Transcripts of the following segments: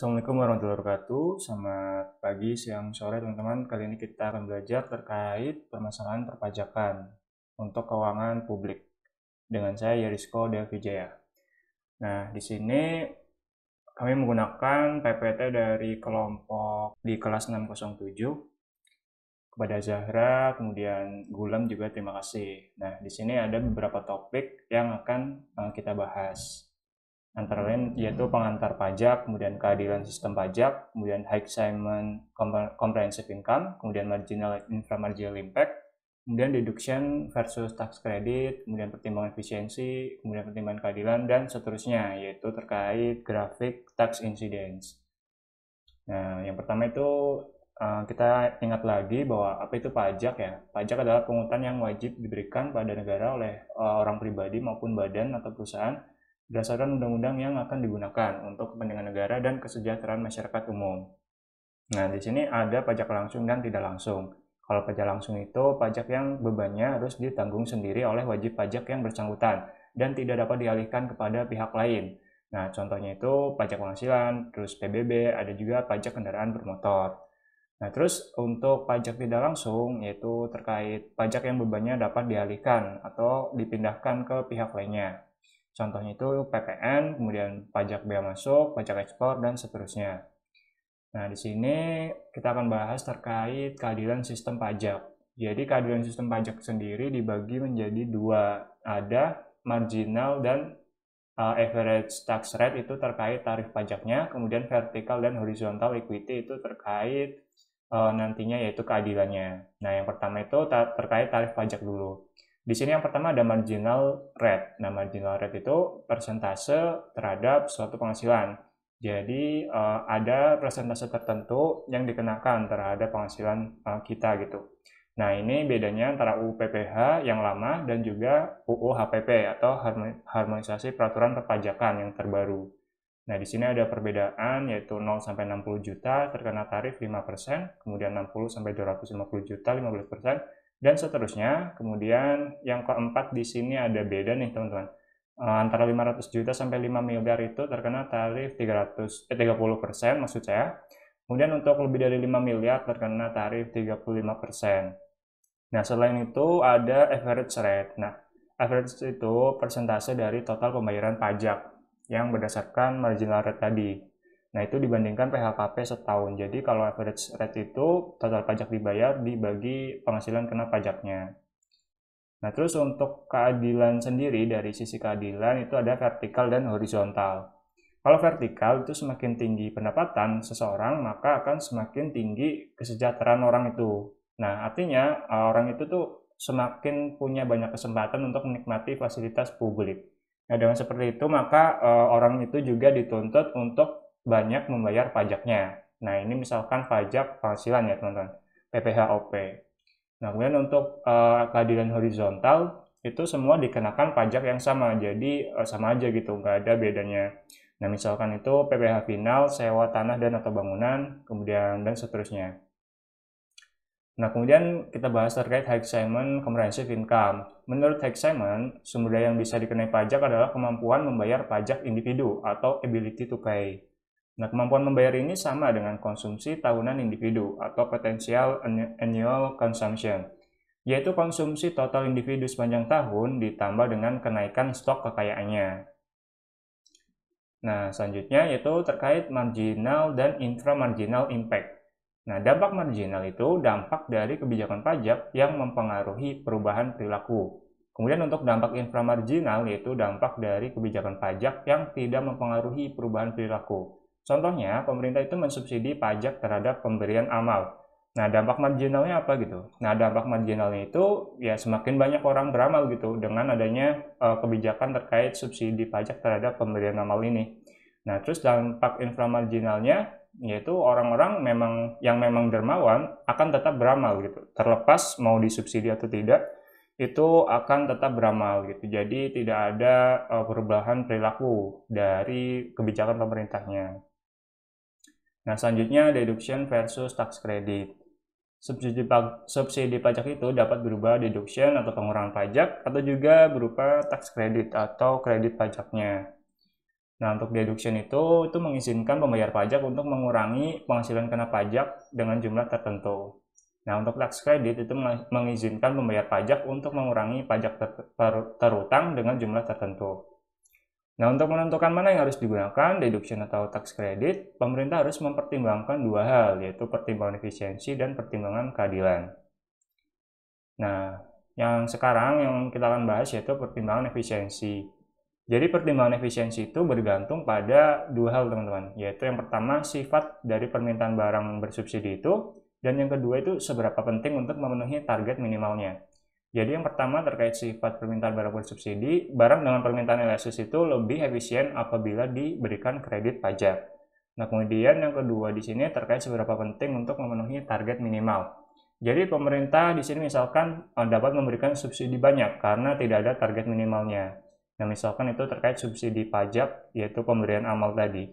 Assalamualaikum warahmatullahi wabarakatuh. Selamat pagi, siang, sore teman-teman. Kali ini kita akan belajar terkait permasalahan perpajakan untuk keuangan publik dengan saya Yarisko Devijaya. Nah, di sini kami menggunakan PPT dari kelompok di kelas 607 kepada Zahra, kemudian Gulam juga terima kasih. Nah, di sini ada beberapa topik yang akan eh, kita bahas antara lain yaitu pengantar pajak, kemudian keadilan sistem pajak, kemudian high assignment comprehensive income, kemudian marginal inframarginal impact, kemudian deduction versus tax credit, kemudian pertimbangan efisiensi, kemudian pertimbangan keadilan dan seterusnya yaitu terkait grafik tax incidence. Nah, yang pertama itu eh, kita ingat lagi bahwa apa itu pajak ya. Pajak adalah pungutan yang wajib diberikan pada negara oleh eh, orang pribadi maupun badan atau perusahaan berdasarkan undang-undang yang akan digunakan untuk kepentingan negara dan kesejahteraan masyarakat umum. Nah, di sini ada pajak langsung dan tidak langsung. Kalau pajak langsung itu pajak yang bebannya harus ditanggung sendiri oleh wajib pajak yang bersangkutan dan tidak dapat dialihkan kepada pihak lain. Nah, contohnya itu pajak penghasilan, terus PBB, ada juga pajak kendaraan bermotor. Nah, terus untuk pajak tidak langsung yaitu terkait pajak yang bebannya dapat dialihkan atau dipindahkan ke pihak lainnya. Contohnya itu PPN, kemudian pajak bea masuk, pajak ekspor, dan seterusnya. Nah, di sini kita akan bahas terkait keadilan sistem pajak. Jadi, keadilan sistem pajak sendiri dibagi menjadi dua. Ada marginal dan eh, average tax rate itu terkait tarif pajaknya, kemudian vertikal dan horizontal equity itu terkait eh, nantinya yaitu keadilannya. Nah, yang pertama itu terkait tarif pajak dulu. Di sini yang pertama ada marginal rate. Nah, marginal rate itu persentase terhadap suatu penghasilan. Jadi eh, ada persentase tertentu yang dikenakan terhadap penghasilan eh, kita gitu. Nah ini bedanya antara UPPH yang lama dan juga UU HPP atau Harmonisasi Peraturan Perpajakan yang terbaru. Nah di sini ada perbedaan yaitu 0 sampai 60 juta terkena tarif 5%, kemudian 60 sampai 250 juta 15%, dan seterusnya. Kemudian yang keempat di sini ada beda nih teman-teman. Eh, antara 500 juta sampai 5 miliar itu terkena tarif 300 eh, 30 persen maksud saya. Kemudian untuk lebih dari 5 miliar terkena tarif 35 persen. Nah selain itu ada average rate. Nah average itu persentase dari total pembayaran pajak yang berdasarkan marginal rate tadi. Nah, itu dibandingkan PHKP setahun. Jadi, kalau average rate itu total pajak dibayar dibagi penghasilan kena pajaknya. Nah, terus untuk keadilan sendiri dari sisi keadilan itu ada vertikal dan horizontal. Kalau vertikal itu semakin tinggi pendapatan seseorang, maka akan semakin tinggi kesejahteraan orang itu. Nah, artinya eh, orang itu tuh semakin punya banyak kesempatan untuk menikmati fasilitas publik. Nah, dengan seperti itu, maka eh, orang itu juga dituntut untuk banyak membayar pajaknya. Nah, ini misalkan pajak penghasilan ya, teman-teman. OP. Nah, kemudian untuk uh, eh, keadilan horizontal, itu semua dikenakan pajak yang sama. Jadi, uh, sama aja gitu, nggak ada bedanya. Nah, misalkan itu PPH final, sewa tanah dan atau bangunan, kemudian dan seterusnya. Nah, kemudian kita bahas terkait high Simon comprehensive income. Menurut high Simon, sumber daya yang bisa dikenai pajak adalah kemampuan membayar pajak individu atau ability to pay. Nah, kemampuan membayar ini sama dengan konsumsi tahunan individu atau potensial anu-, annual consumption, yaitu konsumsi total individu sepanjang tahun ditambah dengan kenaikan stok kekayaannya. Nah, selanjutnya yaitu terkait marginal dan inframarginal impact. Nah, dampak marginal itu dampak dari kebijakan pajak yang mempengaruhi perubahan perilaku. Kemudian untuk dampak inframarginal yaitu dampak dari kebijakan pajak yang tidak mempengaruhi perubahan perilaku. Contohnya, pemerintah itu mensubsidi pajak terhadap pemberian amal. Nah, dampak marginalnya apa gitu? Nah, dampak marginalnya itu ya semakin banyak orang beramal gitu dengan adanya uh, kebijakan terkait subsidi pajak terhadap pemberian amal ini. Nah, terus dampak inframarginalnya yaitu orang-orang memang yang memang dermawan akan tetap beramal gitu. Terlepas mau disubsidi atau tidak, itu akan tetap beramal gitu. Jadi tidak ada eh, perubahan perilaku dari kebijakan pemerintahnya. Nah, selanjutnya deduction versus tax credit. Subsidi, subsidi pajak itu dapat berubah deduction atau pengurangan pajak atau juga berupa tax credit atau kredit pajaknya. Nah, untuk deduction itu, itu mengizinkan pembayar pajak untuk mengurangi penghasilan kena pajak dengan jumlah tertentu. Nah, untuk tax credit itu mengizinkan pembayar pajak untuk mengurangi pajak ter terutang dengan jumlah tertentu. Nah, untuk menentukan mana yang harus digunakan, deduction atau tax credit, pemerintah harus mempertimbangkan dua hal, yaitu pertimbangan efisiensi dan pertimbangan keadilan. Nah, yang sekarang yang kita akan bahas yaitu pertimbangan efisiensi. Jadi pertimbangan efisiensi itu bergantung pada dua hal teman-teman, yaitu yang pertama sifat dari permintaan barang bersubsidi itu, dan yang kedua itu seberapa penting untuk memenuhi target minimalnya. Jadi yang pertama terkait sifat permintaan barang bersubsidi, barang dengan permintaan elastis itu lebih efisien apabila diberikan kredit pajak. Nah kemudian yang kedua di sini terkait seberapa penting untuk memenuhi target minimal. Jadi pemerintah di sini misalkan eh, dapat memberikan subsidi banyak karena tidak ada target minimalnya. Nah misalkan itu terkait subsidi pajak yaitu pemberian amal tadi.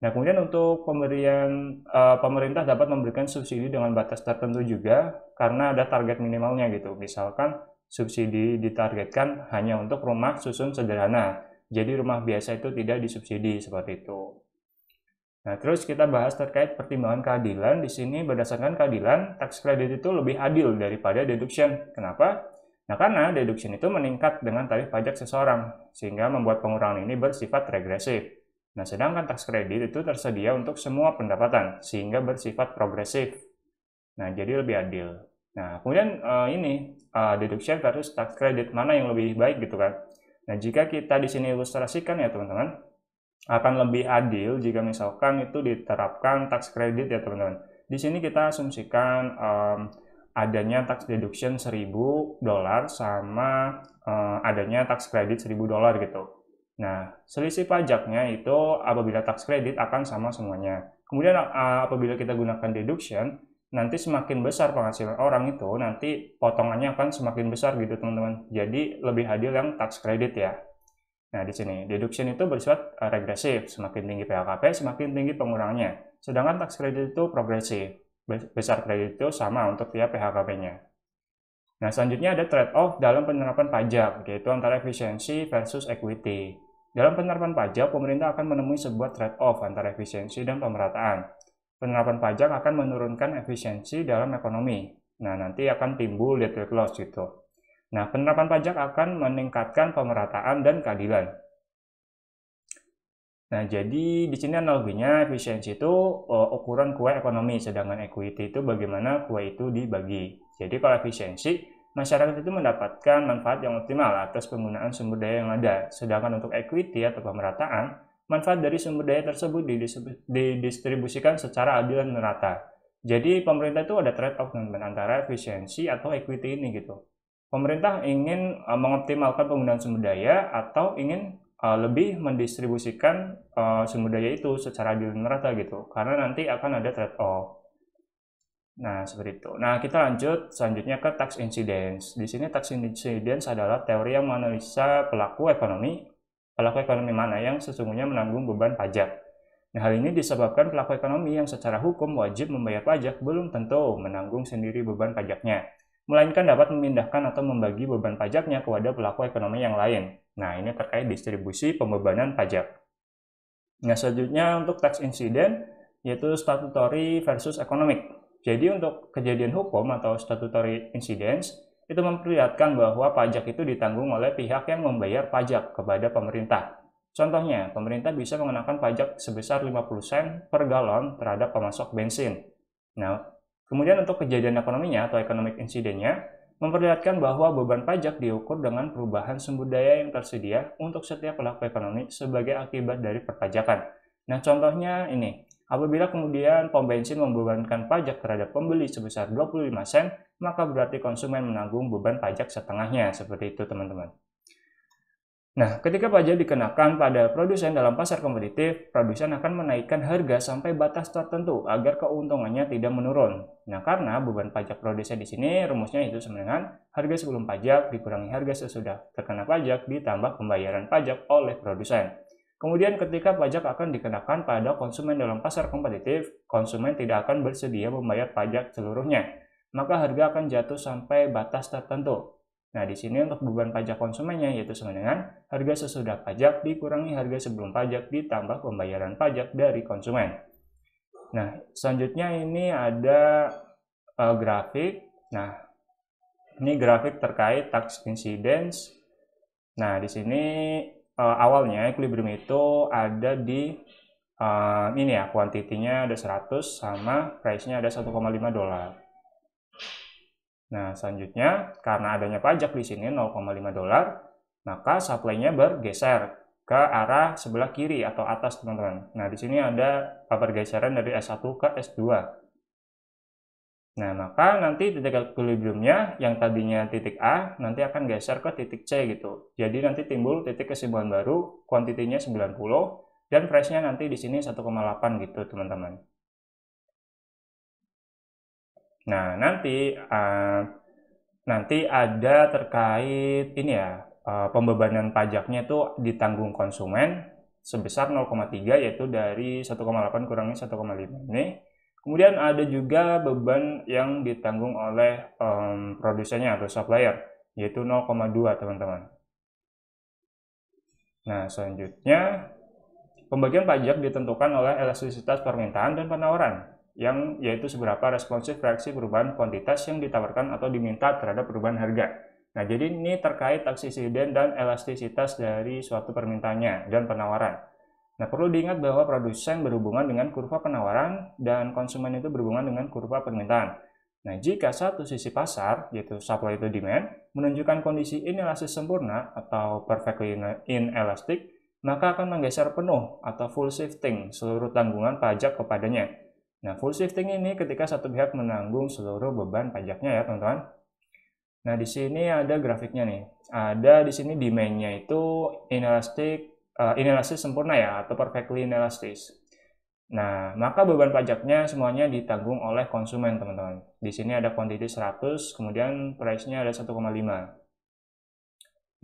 Nah, kemudian untuk pemberian uh, pemerintah dapat memberikan subsidi dengan batas tertentu juga karena ada target minimalnya gitu. Misalkan subsidi ditargetkan hanya untuk rumah susun sederhana. Jadi rumah biasa itu tidak disubsidi seperti itu. Nah, terus kita bahas terkait pertimbangan keadilan. Di sini berdasarkan keadilan, tax credit itu lebih adil daripada deduction. Kenapa? Nah, karena deduction itu meningkat dengan tarif pajak seseorang, sehingga membuat pengurangan ini bersifat regresif. Nah, sedangkan tax credit itu tersedia untuk semua pendapatan sehingga bersifat progresif. Nah, jadi lebih adil. Nah, kemudian uh, ini uh, eh, deduction versus tax credit mana yang lebih baik gitu kan. Nah, jika kita di sini ilustrasikan ya teman-teman, akan lebih adil jika misalkan itu diterapkan tax credit ya teman-teman. Di sini kita asumsikan um, adanya tax deduction 1000 dolar sama um, adanya tax credit 1000 dolar gitu. Nah, selisih pajaknya itu apabila tax credit akan sama semuanya. Kemudian apabila kita gunakan deduction, nanti semakin besar penghasilan orang itu, nanti potongannya akan semakin besar gitu teman-teman. Jadi lebih adil yang tax credit ya. Nah, di sini deduction itu bersifat e, regresif, semakin tinggi PHKP semakin tinggi pengurangnya Sedangkan tax credit itu progresif, besar kredit itu sama untuk tiap PHKP-nya. Nah, selanjutnya ada trade-off dalam penerapan pajak, yaitu antara efisiensi versus equity. Dalam penerapan pajak, pemerintah akan menemui sebuah trade-off antara efisiensi dan pemerataan. Penerapan pajak akan menurunkan efisiensi dalam ekonomi. Nah, nanti akan timbul deadweight loss gitu. Nah, penerapan pajak akan meningkatkan pemerataan dan keadilan. Nah, jadi di sini analoginya efisiensi itu uh, ukuran kue ekonomi, sedangkan equity itu bagaimana kue itu dibagi. Jadi kalau efisiensi masyarakat itu mendapatkan manfaat yang optimal atas penggunaan sumber daya yang ada. Sedangkan untuk equity atau pemerataan, manfaat dari sumber daya tersebut didistribusikan secara adil dan merata. Jadi pemerintah itu ada trade-off antara efisiensi atau equity ini gitu. Pemerintah ingin eh, mengoptimalkan penggunaan sumber daya atau ingin eh, lebih mendistribusikan eh, sumber daya itu secara adil dan merata gitu. Karena nanti akan ada trade-off. Nah, seperti itu. Nah, kita lanjut selanjutnya ke tax incidence. Di sini tax incidence adalah teori yang menganalisa pelaku ekonomi, pelaku ekonomi mana yang sesungguhnya menanggung beban pajak. Nah, hal ini disebabkan pelaku ekonomi yang secara hukum wajib membayar pajak belum tentu menanggung sendiri beban pajaknya, melainkan dapat memindahkan atau membagi beban pajaknya kepada pelaku ekonomi yang lain. Nah, ini terkait distribusi pembebanan pajak. Nah, selanjutnya untuk tax incident yaitu statutory versus economic. Jadi untuk kejadian hukum atau statutory incidents itu memperlihatkan bahwa pajak itu ditanggung oleh pihak yang membayar pajak kepada pemerintah. Contohnya, pemerintah bisa mengenakan pajak sebesar 50 sen per galon terhadap pemasok bensin. Nah, kemudian untuk kejadian ekonominya atau economic incidentnya memperlihatkan bahwa beban pajak diukur dengan perubahan sumber daya yang tersedia untuk setiap pelaku ekonomi sebagai akibat dari perpajakan. Nah, contohnya ini, Apabila kemudian pom bensin membebankan pajak terhadap pembeli sebesar 25 sen, maka berarti konsumen menanggung beban pajak setengahnya. Seperti itu teman-teman. Nah, ketika pajak dikenakan pada produsen dalam pasar kompetitif, produsen akan menaikkan harga sampai batas tertentu agar keuntungannya tidak menurun. Nah, karena beban pajak produsen di sini rumusnya itu sama dengan harga sebelum pajak dikurangi harga sesudah terkena pajak ditambah pembayaran pajak oleh produsen. Kemudian ketika pajak akan dikenakan pada konsumen dalam pasar kompetitif, konsumen tidak akan bersedia membayar pajak seluruhnya, maka harga akan jatuh sampai batas tertentu. Nah, di sini untuk beban pajak konsumennya yaitu sama dengan harga sesudah pajak dikurangi harga sebelum pajak ditambah pembayaran pajak dari konsumen. Nah, selanjutnya ini ada uh, grafik. Nah, ini grafik terkait tax incidence. Nah, di sini uh, awalnya equilibrium itu ada di uh, ini ya kuantitinya ada 100 sama price-nya ada 1,5 dolar. Nah, selanjutnya karena adanya pajak di sini 0,5 dolar, maka supply-nya bergeser ke arah sebelah kiri atau atas, teman-teman. Nah, di sini ada pergeseran dari S1 ke S2. Nah, maka nanti titik equilibriumnya yang tadinya titik A nanti akan geser ke titik C gitu. Jadi nanti timbul titik kesimpulan baru, kuantitinya 90 dan price-nya nanti di sini 1,8 gitu, teman-teman. Nah, nanti uh, nanti ada terkait ini ya, uh, pembebanan pajaknya itu ditanggung konsumen sebesar 0,3 yaitu dari 1,8 kurangnya 1,5 ini Kemudian ada juga beban yang ditanggung oleh um, produsennya atau supplier, yaitu 0,2 teman-teman. Nah, selanjutnya pembagian pajak ditentukan oleh elastisitas permintaan dan penawaran, yang yaitu seberapa responsif reaksi perubahan kuantitas yang ditawarkan atau diminta terhadap perubahan harga. Nah, jadi ini terkait aksisiden dan elastisitas dari suatu permintaannya dan penawaran. Nah, perlu diingat bahwa produsen berhubungan dengan kurva penawaran dan konsumen itu berhubungan dengan kurva permintaan. Nah, jika satu sisi pasar, yaitu supply to demand, menunjukkan kondisi inelastis sempurna atau perfectly inelastic, maka akan menggeser penuh atau full shifting seluruh tanggungan pajak kepadanya. Nah, full shifting ini ketika satu pihak menanggung seluruh beban pajaknya ya, teman-teman. Nah, di sini ada grafiknya nih. Ada di sini demand-nya itu inelastic uh, inelastis sempurna ya atau perfectly inelastis. Nah, maka beban pajaknya semuanya ditanggung oleh konsumen, teman-teman. Di sini ada quantity 100, kemudian price-nya ada 1,5.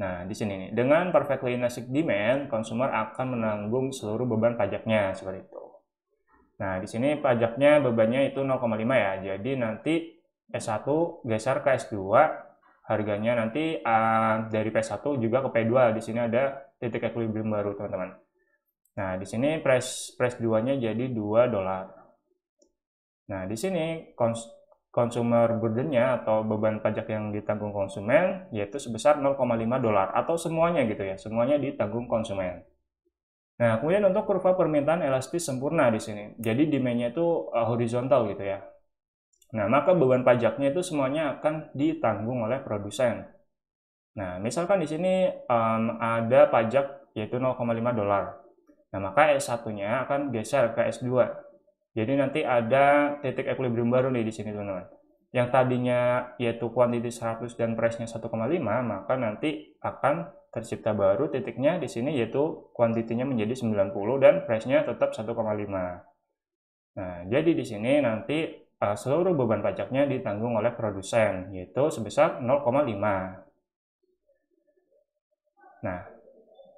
Nah, di sini nih, dengan perfectly inelastic demand, konsumer akan menanggung seluruh beban pajaknya seperti itu. Nah, di sini pajaknya bebannya itu 0,5 ya. Jadi nanti S1 geser ke S2, harganya nanti uh, dari P1 juga ke P2. Di sini ada titik equilibrium baru teman-teman. Nah, di sini price price duanya jadi 2 dolar. Nah, di sini kons consumer burdennya atau beban pajak yang ditanggung konsumen yaitu sebesar 0,5 dolar atau semuanya gitu ya, semuanya ditanggung konsumen. Nah, kemudian untuk kurva permintaan elastis sempurna di sini. Jadi demandnya itu eh, horizontal gitu ya. Nah, maka beban pajaknya itu semuanya akan ditanggung oleh produsen. Nah, misalkan di sini um, ada pajak yaitu 0,5 dolar. Nah, maka S1-nya akan geser ke S2. Jadi nanti ada titik equilibrium baru nih di sini, teman-teman. Yang tadinya yaitu kuantiti 100 dan price-nya 1,5, maka nanti akan tercipta baru titiknya di sini yaitu kuantitinya menjadi 90 dan price-nya tetap 1,5. Nah, jadi di sini nanti eh, seluruh beban pajaknya ditanggung oleh produsen yaitu sebesar 0,5 Nah,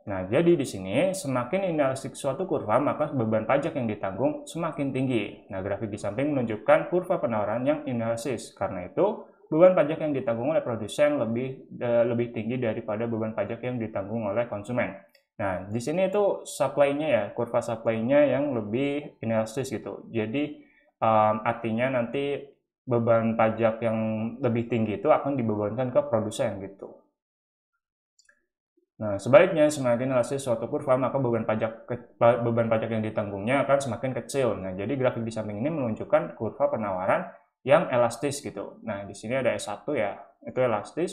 nah jadi di sini semakin inelastik suatu kurva maka beban pajak yang ditanggung semakin tinggi. Nah, grafik di samping menunjukkan kurva penawaran yang inelastis. Karena itu, beban pajak yang ditanggung oleh produsen lebih eh, lebih tinggi daripada beban pajak yang ditanggung oleh konsumen. Nah, di sini itu supply-nya ya, kurva supply-nya yang lebih inelastis gitu. Jadi um, artinya nanti beban pajak yang lebih tinggi itu akan dibebankan ke produsen gitu. Nah, sebaiknya semakin elastis suatu kurva, maka beban pajak beban pajak yang ditanggungnya akan semakin kecil. Nah, jadi grafik di samping ini menunjukkan kurva penawaran yang elastis gitu. Nah, di sini ada S1 ya, itu elastis.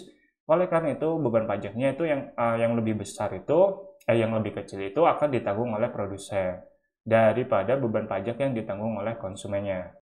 Oleh karena itu, beban pajaknya itu yang uh, yang lebih besar itu, eh, yang lebih kecil itu akan ditanggung oleh produsen daripada beban pajak yang ditanggung oleh konsumennya.